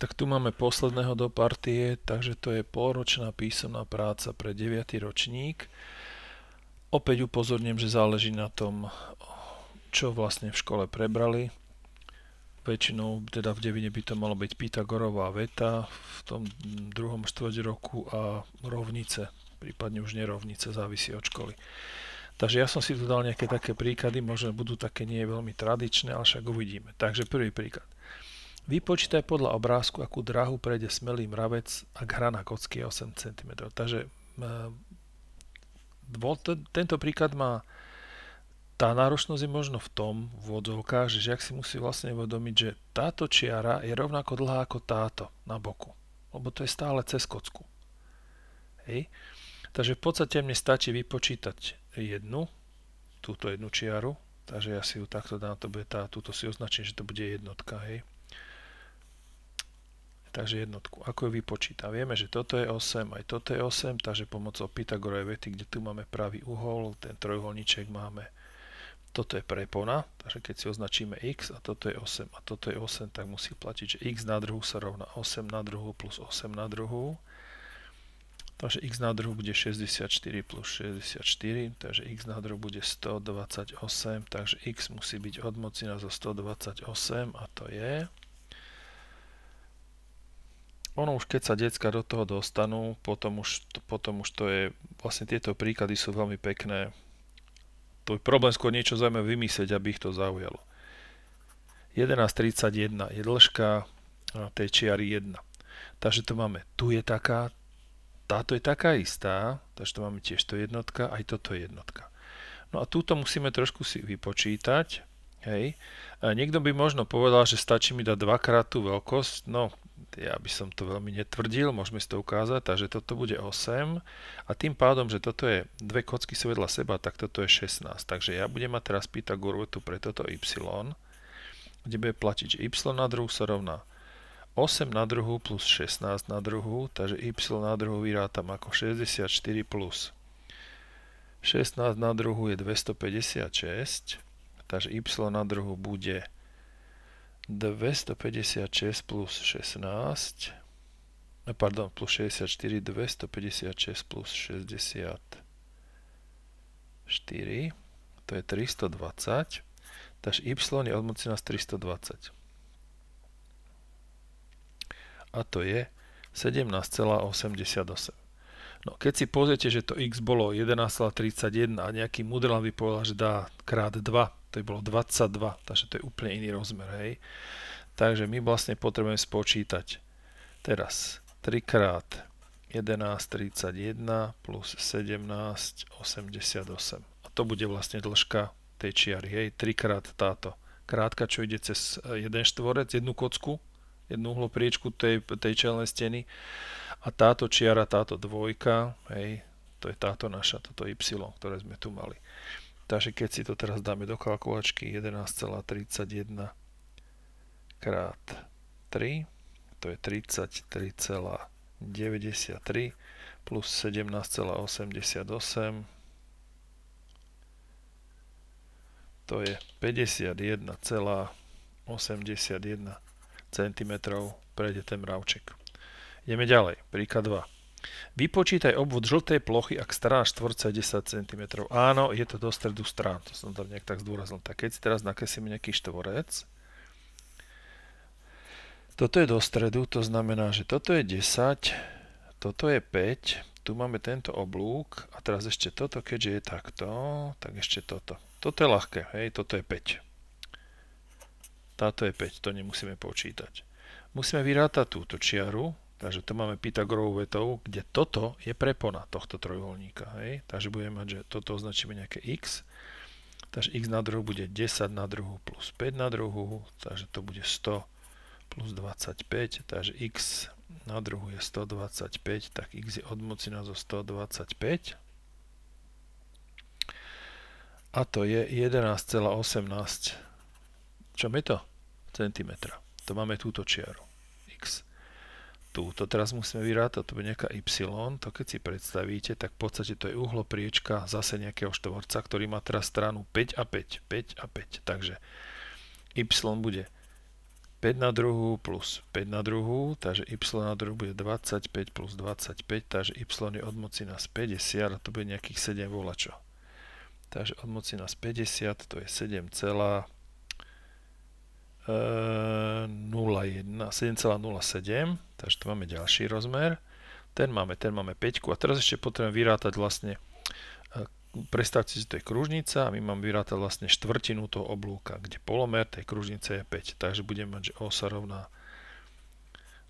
Tak tu máme posledného do partie, takže to je polročná písomná práca pre 9. ročník. Opäť upozorním, že záleží na tom, čo vlastne v škole prebrali. Väčšinou, teda v devine by to malo byť Pythagorová veta v tom druhom štvrť roku a rovnice, prípadne už nerovnice, závisí od školy. Takže ja som si tu dal nejaké také príklady, možno budú také nie veľmi tradičné, ale však uvidíme. Takže prvý príklad. Vypočítaj podľa obrázku, akú dráhu prejde smelý mravec, ak hra na kocky je 8 cm. Takže e, tento príklad má tá náročnosť je možno v tom v odzovkách, že žiak si musí vlastne uvedomiť, že táto čiara je rovnako dlhá ako táto na boku, lebo to je stále cez kocku. Hej. Takže v podstate mne stačí vypočítať jednu, túto jednu čiaru, takže ja si ju takto dám, to bude tá, túto si označím, že to bude jednotka, hej. Takže jednotku. Ako ju vypočíta? Vieme, že toto je 8, aj toto je 8, takže pomocou Pythagorovej vety, kde tu máme pravý uhol, ten trojuholníček máme, toto je prepona, takže keď si označíme x a toto je 8 a toto je 8, tak musí platiť, že x na druhu sa rovná 8 na druhu plus 8 na druhu. Takže x na druhu bude 64 plus 64, takže x na druhu bude 128, takže x musí byť odmocina zo 128 a to je ono už keď sa decka do toho dostanú, potom už, potom už to je, vlastne tieto príklady sú veľmi pekné. To je problém skôr niečo zaujímavé vymyslieť, aby ich to zaujalo. 11.31 je dĺžka tej čiary 1. Takže to máme, tu je taká, táto je taká istá, takže to máme tiež to jednotka, aj toto je jednotka. No a túto musíme trošku si vypočítať, hej. E, niekto by možno povedal, že stačí mi dať dvakrát tú veľkosť, no ja by som to veľmi netvrdil, môžeme si to ukázať, takže toto bude 8 a tým pádom, že toto je dve kocky sú vedľa seba, tak toto je 16. Takže ja budem mať teraz Pythagorovetu pre toto y, kde bude platiť, že y na druhu sa rovná 8 na druhu plus 16 na druhu, takže y na druhu vyrátam ako 64 plus 16 na druhu je 256, takže y na druhu bude 256 plus 16 no, pardon, plus 64 256 plus 64 to je 320 takže y je odmocnená z 320 a to je 17,88 No, keď si pozriete, že to x bolo 11,31 a nejaký mudrlan by povedal, že dá krát 2, to je bolo 22, takže to je úplne iný rozmer, hej. Takže my vlastne potrebujeme spočítať teraz 3 krát 11,31 plus 17,88. A to bude vlastne dĺžka tej čiary, hej, 3 x táto. Krátka, čo ide cez e, jeden štvorec, jednu kocku, jednu uhlopriečku tej, tej čelnej steny a táto čiara, táto dvojka, hej, to je táto naša, toto y, ktoré sme tu mali. Takže keď si to teraz dáme do kalkulačky, 11,31 krát 3, to je 33,93 plus 17,88 to je 51,81 cm prejde ten mravček. Ideme ďalej, príklad 2. Vypočítaj obvod žltej plochy, ak strana štvorca je 10 cm. Áno, je to do stredu strán, to som tam nejak tak zdôraznil. Tak keď si teraz nakreslím nejaký štvorec, toto je do stredu, to znamená, že toto je 10, toto je 5, tu máme tento oblúk a teraz ešte toto, keďže je takto, tak ešte toto. Toto je ľahké, hej, toto je 5. Táto je 5, to nemusíme počítať. Musíme vyrátať túto čiaru, Takže tu máme Pythagorovú vetou, kde toto je prepona tohto trojuholníka. Hej? Takže budeme mať, že toto označíme nejaké x. Takže x na druhu bude 10 na druhu plus 5 na druhu, takže to bude 100 plus 25, takže x na druhu je 125, tak x je odmocina zo 125. A to je 11,18 čo je to? Centimetra. To máme túto čiaru. x túto teraz musíme vyrátať, to bude nejaká y, to keď si predstavíte, tak v podstate to je uhlo priečka zase nejakého štvorca, ktorý má teraz stranu 5 a 5, 5 a 5, takže y bude 5 na druhú plus 5 na druhú, takže y na druhú bude 25 plus 25, takže y je od moci nás 50 a to bude nejakých 7 volačov. Takže od moci nás 50, to je 7, 7,07, e, takže tu máme ďalší rozmer. Ten máme, ten máme 5 a teraz ešte potrebujem vyrátať vlastne, e, predstavte si, to je kružnica a my máme vyrátať vlastne štvrtinu toho oblúka, kde polomer tej kružnice je 5, takže budem mať, že O sa rovná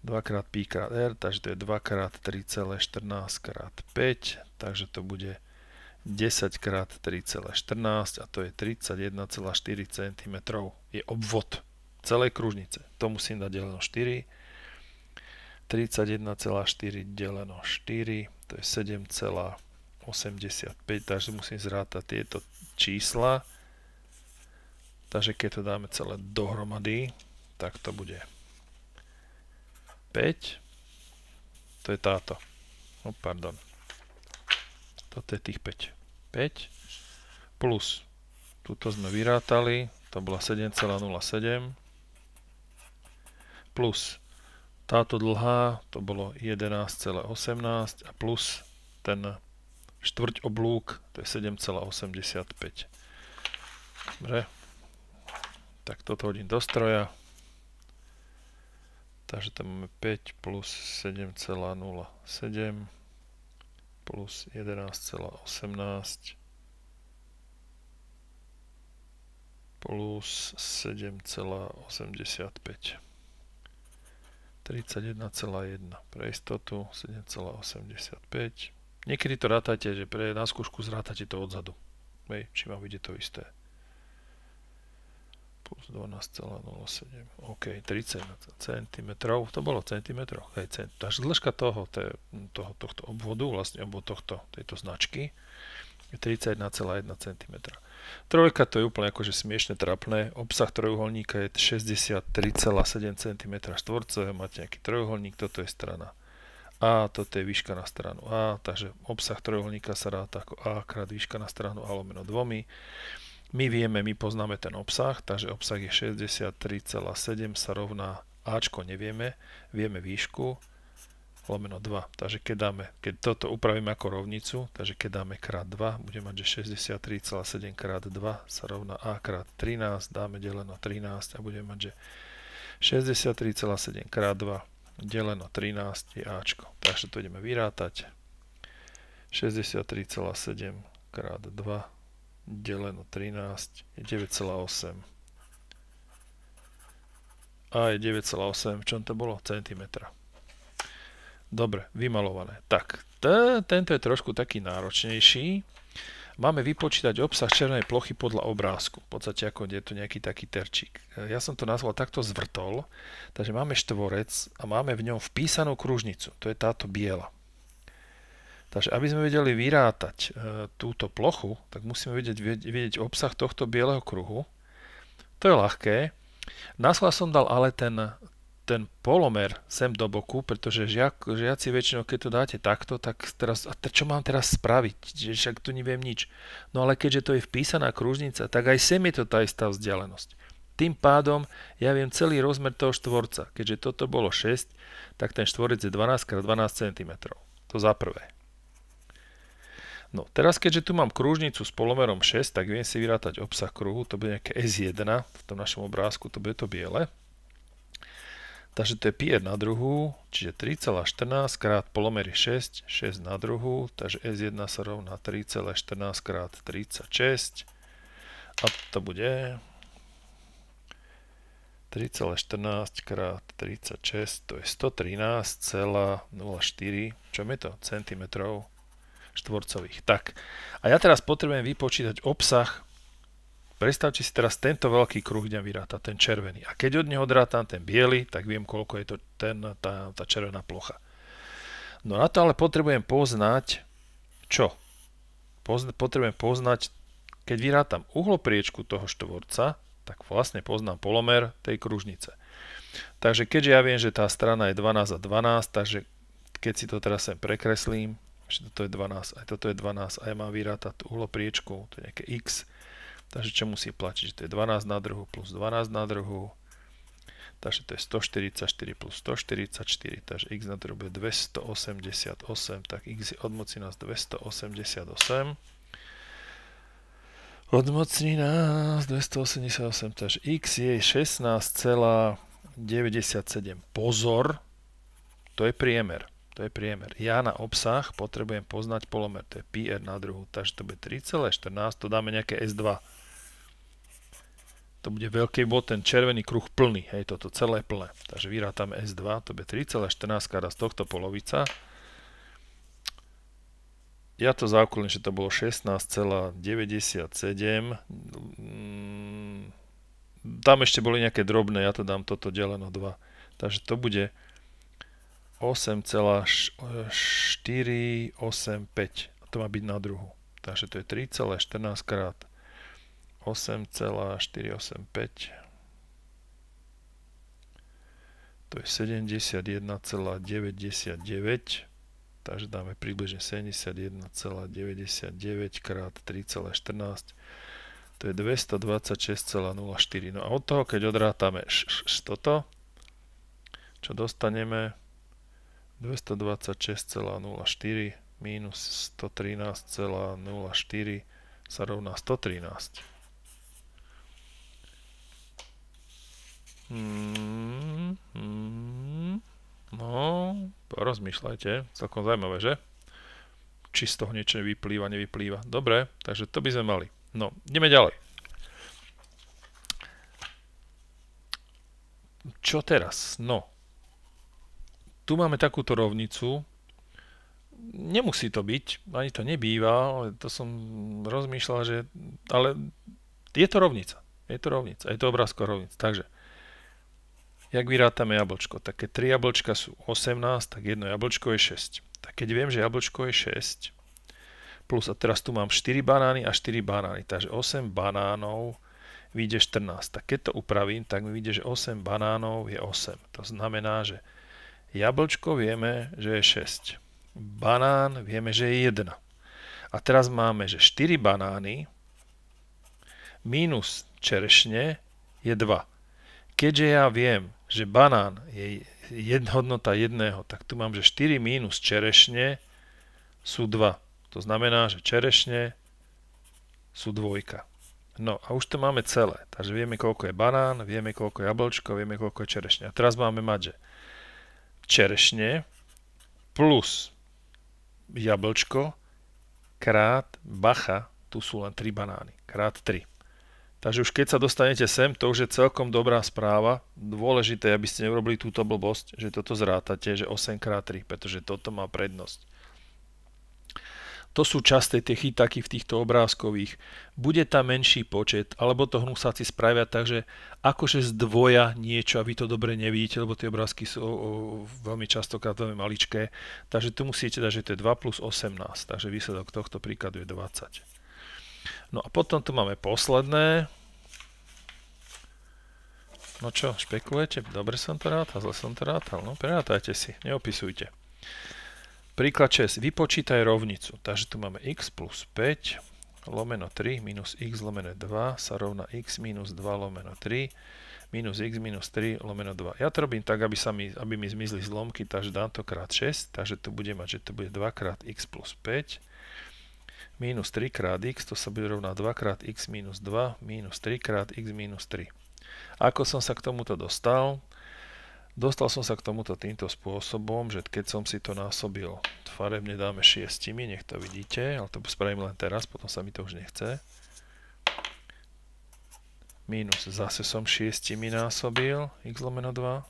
2 krát π krát r, takže to je 2 krát 3,14 krát 5, takže to bude 10 krát 3,14 a to je 31,4 cm je obvod celej kružnice. To musím dať deleno 4. 31,4 deleno 4, to je 7,85, takže musím zrátať tieto čísla. Takže keď to dáme celé dohromady, tak to bude 5. To je táto. No, pardon. Toto je tých 5. 5 plus. Tuto sme vyrátali, to bola plus táto dlhá, to bolo 11,18 a plus ten štvrť oblúk, to je 7,85. Dobre, tak toto hodím do stroja. Takže tam máme 5 plus 7,07 plus 11,18 plus 7,85. 31,1 pre istotu, 7,85. Niekedy to rátajte, že pre na skúšku zrátate to odzadu. Hej, či vám vyjde to isté. Plus 12,07. OK, 30 cm. To bolo cm. Hej, cent. Až dĺžka toho, te, toho, tohto obvodu, vlastne obvod tohto, tejto značky je 31,1 cm. Trojka to je úplne akože smiešne trapné. Obsah trojuholníka je 63,7 cm štvorcového. Máte nejaký trojuholník, toto je strana A, toto je výška na stranu A, takže obsah trojuholníka sa ráta ako A krát výška na stranu A lomeno dvomi. My vieme, my poznáme ten obsah, takže obsah je 63,7 sa rovná Ačko nevieme, vieme výšku, lomeno 2. Takže keď dáme, keď toto upravíme ako rovnicu, takže keď dáme krát 2, budeme mať, že 63,7 krát 2 sa rovná a krát 13, dáme deleno 13 a budeme mať, že 63,7 krát 2 deleno 13 je ačko. Takže to ideme vyrátať. 63,7 krát 2 deleno 13 je 9,8 a je 9,8, v čom to bolo? Centimetra. Dobre, vymalované. Tak, tento je trošku taký náročnejší. Máme vypočítať obsah černej plochy podľa obrázku. V podstate ako je to nejaký taký terčík. Ja som to nazval takto zvrtol. Takže máme štvorec a máme v ňom vpísanú kružnicu. To je táto biela. Takže aby sme vedeli vyrátať e, túto plochu, tak musíme vedieť, vedieť obsah tohto bieleho kruhu. To je ľahké. Naschvál som dal ale ten, ten polomer sem do boku, pretože žiak, žiaci väčšinou, keď to dáte takto, tak teraz, a čo mám teraz spraviť? Že však tu neviem nič. No ale keďže to je vpísaná kružnica, tak aj sem je to tá istá vzdialenosť. Tým pádom ja viem celý rozmer toho štvorca. Keďže toto bolo 6, tak ten štvorec je 12 x 12 cm. To za prvé. No, teraz keďže tu mám kružnicu s polomerom 6, tak viem si vyrátať obsah kruhu, to bude nejaké S1, v tom našom obrázku to bude to biele. Takže to je pi na druhú, čiže 3,14 krát polomery 6, 6 na druhú, takže S1 sa rovná 3,14 krát 36 a to bude 3,14 krát 36, to je 113,04, čo je to, centimetrov štvorcových. Tak, a ja teraz potrebujem vypočítať obsah Predstavte si teraz tento veľký kruh dňa vyrátať, ten červený. A keď od neho odrátam ten biely, tak viem, koľko je to ten, tá, tá červená plocha. No na to ale potrebujem poznať, čo? Pozna, potrebujem poznať, keď vyrátam uhlopriečku toho štvorca, tak vlastne poznám polomer tej kružnice. Takže keďže ja viem, že tá strana je 12 a 12, takže keď si to teraz sem prekreslím, že toto je 12, aj toto je 12, a ja mám vyrátať uhlopriečku, to je nejaké x, Takže čo musí platiť, že to je 12 na druhu plus 12 na druhu. Takže to je 144 plus 144, takže x na druhu je 288, tak x je odmocí nás 288. Odmocní nás 288, takže x je 16,97. Pozor, to je priemer. To je priemer. Ja na obsah potrebujem poznať polomer, to je πr er na druhu, takže to bude 3,14, to dáme nejaké S2 to bude veľký bod, ten červený kruh plný, hej, toto celé plné. Takže vyrátam S2, to bude 3,14 krát z tohto polovica. Ja to zaokolím, že to bolo 16,97. Mm, tam ešte boli nejaké drobné, ja to dám toto deleno 2. Takže to bude 8,485. to má byť na druhu. Takže to je 3,14 krát 8,485 to je 71,99 takže dáme približne 71,99 krát 3,14 to je 226,04 no a od toho keď odrátame š, š, toto čo dostaneme 226,04 minus 113,04 sa rovná 113 Mm, mm, no, porozmýšľajte. Celkom zaujímavé, že? Či z toho niečo vyplýva, nevyplýva. Dobre, takže to by sme mali. No, ideme ďalej. Čo teraz? No, tu máme takúto rovnicu. Nemusí to byť, ani to nebýva, ale to som rozmýšľal, že... Ale je to rovnica. Je to rovnica, je to obrázko rovnica. Takže Jak vyrátame jablčko? Tak keď 3 jablčka sú 18, tak jedno jablčko je 6. Tak keď viem, že jablčko je 6, plus a teraz tu mám 4 banány a 4 banány, takže 8 banánov vyjde 14. Tak keď to upravím, tak mi vyjde, že 8 banánov je 8. To znamená, že jablčko vieme, že je 6. Banán vieme, že je 1. A teraz máme, že 4 banány minus čerešne je 2. Keďže ja viem, že banán je hodnota jedného, tak tu mám, že 4 mínus čerešne sú 2. To znamená, že čerešne sú dvojka. No a už to máme celé. Takže vieme, koľko je banán, vieme, koľko je jablčko, vieme, koľko je čerešne. A teraz máme mať, že čerešne plus jablčko krát bacha, tu sú len 3 banány, krát 3. Takže už keď sa dostanete sem, to už je celkom dobrá správa. Dôležité aby ste neurobili túto blbosť, že toto zrátate, že 8x3, pretože toto má prednosť. To sú časté tie chytaky v týchto obrázkových. Bude tam menší počet, alebo to hnusáci spravia tak, že akože zdvoja niečo a vy to dobre nevidíte, lebo tie obrázky sú o, o, veľmi častokrát veľmi maličké. Takže tu musíte dať, že to je 2 plus 18, takže výsledok tohto príkladu je 20. No a potom tu máme posledné. No čo, špekulujete? Dobre som to rátal, zle som to rátal. No prerátajte si, neopisujte. Príklad 6. Vypočítaj rovnicu. Takže tu máme x plus 5 lomeno 3 minus x lomeno 2 sa rovná x minus 2 lomeno 3 minus x minus 3 lomeno 2. Ja to robím tak, aby, sa mi, aby mi zmizli zlomky, takže dám to krát 6, takže tu bude mať, že to bude 2 krát x plus 5 minus 3 krát x, to sa bude rovná 2 krát x minus 2, minus 3 krát x minus 3. Ako som sa k tomuto dostal? Dostal som sa k tomuto týmto spôsobom, že keď som si to násobil farebne dáme šiestimi, nech to vidíte, ale to spravím len teraz, potom sa mi to už nechce. Minus zase som šiestimi násobil, x lomeno 2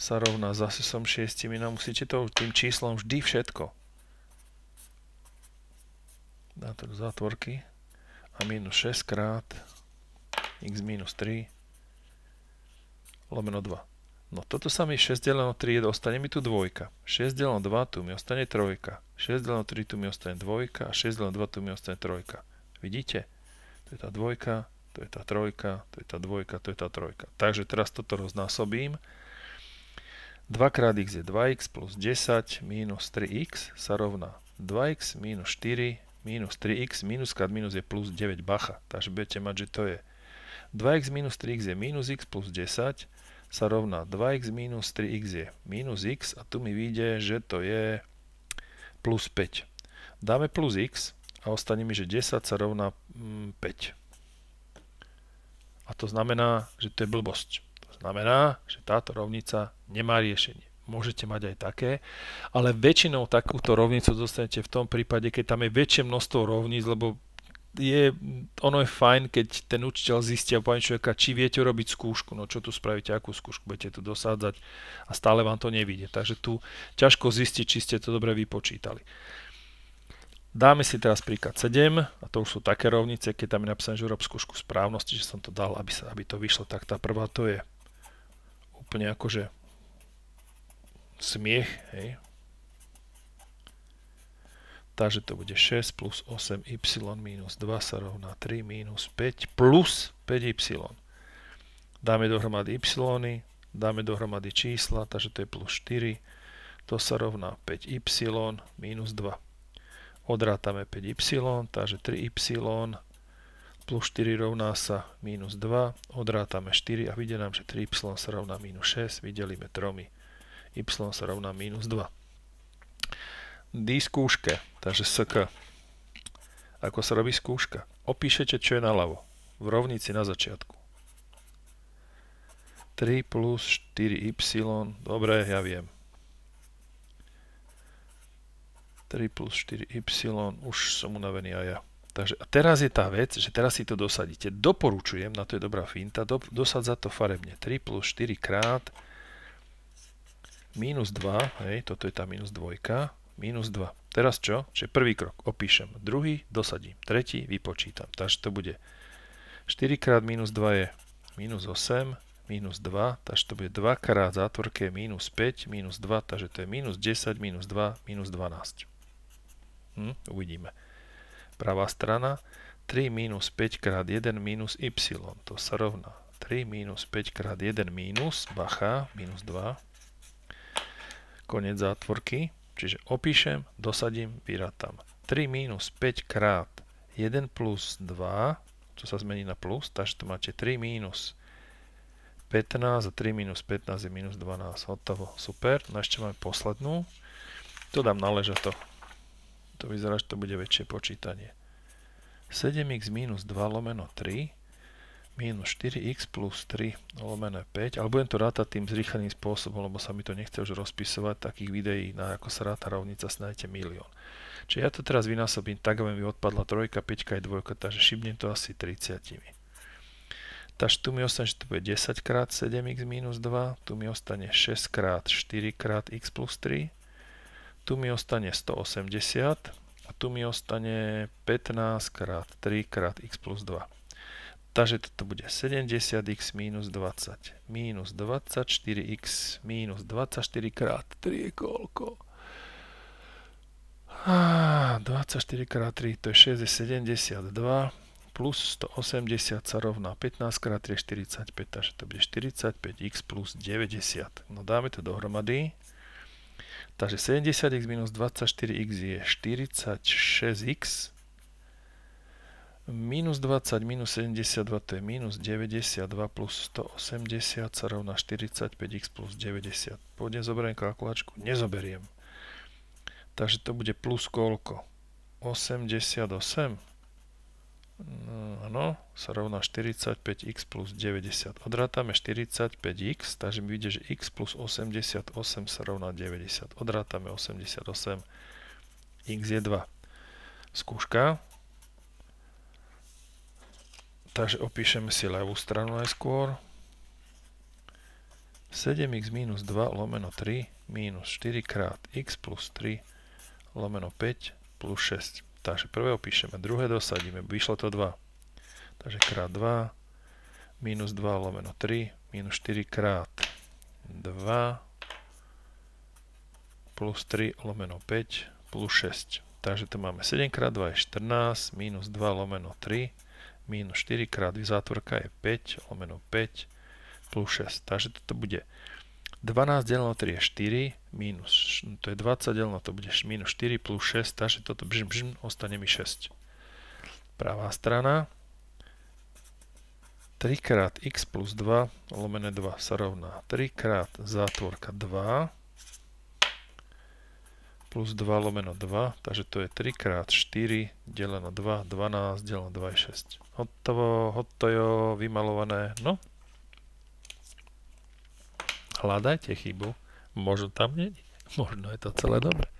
sa rovná zase som šiestimi, no musíte to tým číslom vždy všetko dátor zátvorky a minus 6 krát x minus 3 lomeno 2. No toto sa mi 6 deleno 3 je, ostane mi tu dvojka. 6 deleno 2 tu mi ostane trojka. 6 deleno 3 tu mi ostane dvojka a 6 deleno 2 tu mi ostane trojka. Vidíte? To je tá dvojka, to je tá trojka, to je tá dvojka, to je tá trojka. Takže teraz toto roznásobím. 2 krát x je 2x plus 10 minus 3x sa rovná 2x minus 4 minus 3x, minus krát minus je plus 9 bacha. Takže budete mať, že to je 2x minus 3x je minus x plus 10 sa rovná 2x minus 3x je minus x a tu mi vyjde, že to je plus 5. Dáme plus x a ostane mi, že 10 sa rovná 5. Mm, a to znamená, že to je blbosť. To znamená, že táto rovnica nemá riešenie môžete mať aj také, ale väčšinou takúto rovnicu dostanete v tom prípade, keď tam je väčšie množstvo rovníc, lebo je, ono je fajn, keď ten učiteľ zistí a poviem človeka, či viete robiť skúšku, no čo tu spravíte, akú skúšku budete tu dosádzať a stále vám to nevidie. Takže tu ťažko zistiť, či ste to dobre vypočítali. Dáme si teraz príklad 7 a to už sú také rovnice, keď tam je napísané, že rob skúšku správnosti, že som to dal, aby, sa, aby to vyšlo, tak tá prvá to je úplne akože smiech, hej. Takže to bude 6 plus 8y minus 2 sa rovná 3 minus 5 plus 5y. Dáme dohromady y, dáme dohromady čísla, takže to je plus 4. To sa rovná 5y minus 2. Odrátame 5y, takže 3y plus 4 rovná sa minus 2, odrátame 4 a vidie nám, že 3y sa rovná minus 6, vydelíme tromi y sa rovná minus 2. D skúške, takže sk. Ako sa robí skúška? Opíšete, čo je naľavo. V rovnici na začiatku. 3 plus 4y, dobre, ja viem. 3 plus 4y, už som unavený aj ja. Takže a teraz je tá vec, že teraz si to dosadíte. Doporučujem, na to je dobrá finta, do, dosadza to farebne. 3 plus 4 krát minus 2, hej, toto je tá minus 2, minus 2. Teraz čo? Čiže prvý krok opíšem, druhý dosadím, tretí vypočítam. Takže to bude 4 krát minus 2 je minus 8, minus 2, takže to bude 2 krát zátvorke minus 5, minus 2, takže to je minus 10, minus 2, minus 12. Hm, uvidíme. Pravá strana 3 minus 5 krát 1 minus y, to sa rovná 3 minus 5 krát 1 minus, bacha, minus 2, koniec zátvorky, čiže opíšem, dosadím, vyrátam. 3 minus 5 krát 1 plus 2, čo sa zmení na plus, takže to máte 3 minus 15 a 3 minus 15 je minus 12, hotovo, super. No ešte máme poslednú, to dám na ležato. To vyzerá, že to bude väčšie počítanie. 7x minus 2 lomeno 3 minus 4x plus 3 lomené 5, ale budem to rátať tým zrýchleným spôsobom, lebo sa mi to nechce už rozpisovať, takých videí na ako sa ráta rovnica snajte milión. Čiže ja to teraz vynásobím tak, aby mi odpadla 3, 5 aj 2, takže šibnem to asi 30. Takže tu mi ostane, že to bude 10 krát 7x minus 2, tu mi ostane 6 krát 4 krát x plus 3, tu mi ostane 180 a tu mi ostane 15 krát 3 krát x plus 2. Takže toto bude 70x minus 20 minus 24x minus 24 krát 3 je koľko? 24 krát 3 to je 6 72 plus 180 sa rovná 15 krát 3 je 45 takže to bude 45x ah, plus 90 no dáme to dohromady takže 70x minus 24x je 46x Minus 20, minus 72, to je minus 92, plus 180 sa rovná 45x plus 90. Pôjdem zoberiem kalkulačku? Nezoberiem. Takže to bude plus koľko? 88. Áno, no, sa rovná 45x plus 90. Odrátame 45x, takže mi vyjde, že x plus 88 sa rovná 90. Odrátame 88, x je 2. Skúška, Takže opíšeme si ľavú stranu najskôr. 7x minus 2 lomeno 3 minus 4 krát x plus 3 lomeno 5 plus 6. Takže prvé opíšeme, druhé dosadíme, vyšlo to 2. Takže krát 2 minus 2 lomeno 3 minus 4 krát 2 plus 3 lomeno 5 plus 6. Takže tu máme 7 krát 2 je 14 minus 2 lomeno 3 minus 4 krát zátvorka je 5 lomeno 5 plus 6. Takže toto bude 12 deleno 3 je 4, minus, no to je 20 deleno, to bude minus 4 plus 6, takže toto bžim, bžim, ostane mi 6. Pravá strana 3 krát x plus 2 lomené 2 sa rovná 3 krát zátvorka 2 plus 2 lomeno 2, takže to je 3 krát 4 deleno 2, 12 deleno 2 je 6. Hotovo, hotojo, vymalované. No. Hľadajte chybu. Možno tam nie. Možno je to celé dobre.